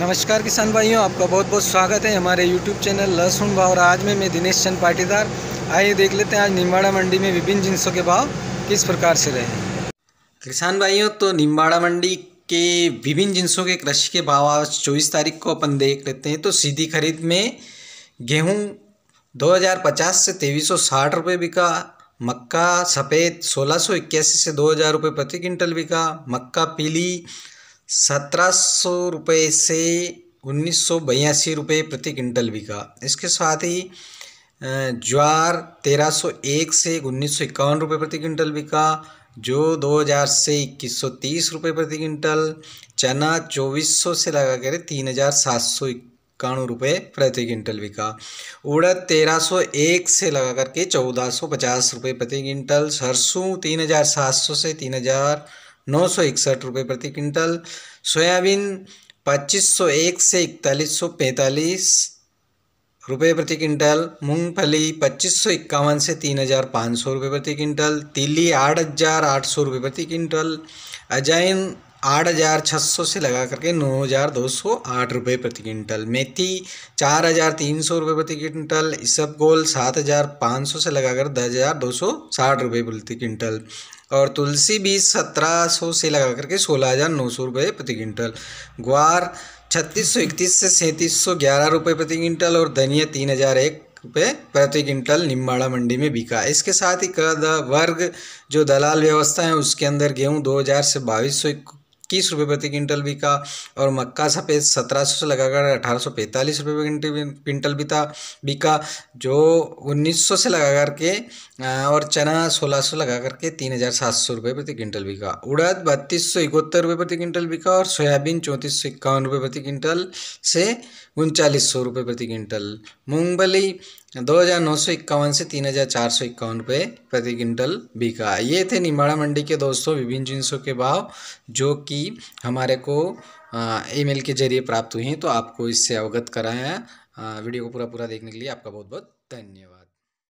नमस्कार किसान भाइयों आपका बहुत बहुत स्वागत है हमारे यूट्यूब चैनल लहसुन भाव और आज में मैं दिनेश चंद पाटीदार आइए देख लेते हैं आज निम्बाड़ा मंडी में विभिन्न जिनसों के भाव किस प्रकार से रहे किसान भाइयों तो निम्बाड़ा मंडी के विभिन्न जिनसों के कृषि के भाव आज चौबीस तारीख को अपन देख लेते हैं तो सीधी खरीद में गेहूँ दो हज़ार पचास से तेईस सौ साठ रुपये बिका मक्का सफ़ेद सोलह सौ इक्यासी से दो हज़ार रुपये प्रति क्विंटल बिका मक्का पीली सत्रह सौ रुपये से उन्नीस सौ बयासी रुपये प्रति क्विंटल बिका इसके साथ ही ज्वार तेरह सौ एक से उन्नीस सौ इक्यावन रुपये प्रति क्विंटल बिका जो 2000 से इक्कीस सौ तीस रुपये प्रति क्विंटल चना चौबीस सौ से लगा कर तीन हज़ार सात सौ इक्यानवे रुपये प्रति क्विंटल बिका उड़द तेरह सौ एक से लगा करके चौदह सौ पचास रुपये प्रति क्विंटल सरसों तीन हज़ार सात सौ से तीन हज़ार नौ सौ इकसठ रुपये प्रति क्विंटल सोयाबीन पच्चीस सौ एक से इकतालीस सौ पैंतालीस रुपये प्रति क्विंटल मूंगफली पच्चीस सौ इक्यावन से तीन हज़ार पाँच सौ रुपये प्रति क्विंटल तिली आठ हज़ार आठ सौ रुपये प्रति क्विंटल अजैन आठ हज़ार छः सौ से लगा करके नौ हज़ार दो सौ आठ रुपये प्रति क्विंटल मेथी चार हज़ार तीन सौ रुपये प्रति क्विंटल इसब गोल सात हज़ार पाँच सौ से लगाकर दस हज़ार दो सौ साठ रुपये प्रति क्विंटल और तुलसी भी सत्रह सौ से लगा करके सोलह हज़ार नौ सौ रुपये प्रति क्विंटल ग्वार छत्तीस सौ इकतीस से सैंतीस सौ ग्यारह रुपये प्रति क्विंटल और धनिया तीन हज़ार एक रुपये प्रति क्विंटल निम्बाड़ा मंडी में बिका इसके साथ ही कद वर्ग जो दलाल व्यवस्था है उसके अंदर गेहूँ दो हज़ार से बाईस सौ इक्कीस रुपये प्रति क्विंटल बिका और मक्का सफ़ेद सत्रह सौ से लगाकर अठारह सौ पैंतालीस रुपये क्विंटल बिता बिका जो उन्नीस सौ से लगा करके और चना सोलह सौ लगा करके तीन हज़ार सात सौ रुपये प्रति क्विंटल बिका उड़द बत्तीस सौ इकहत्तर रुपये प्रति क्विंटल बिका और सोयाबीन चौंतीस सौ इक्यावन रुपये प्रति क्विंटल से उनचालीस सौ रुपये प्रति क्विंटल मूंगफली दो हज़ार नौ सौ इक्यावन से तीन हज़ार चार सौ इक्यावन रुपये प्रति क्विंटल बिका ये थे निमाड़ा मंडी के दोस्तों विभिन्न जिनसों के भाव जो कि की हमारे को ईमेल के जरिए प्राप्त हुई हैं तो आपको इससे अवगत कराया वीडियो को पूरा पूरा देखने के लिए आपका बहुत बहुत धन्यवाद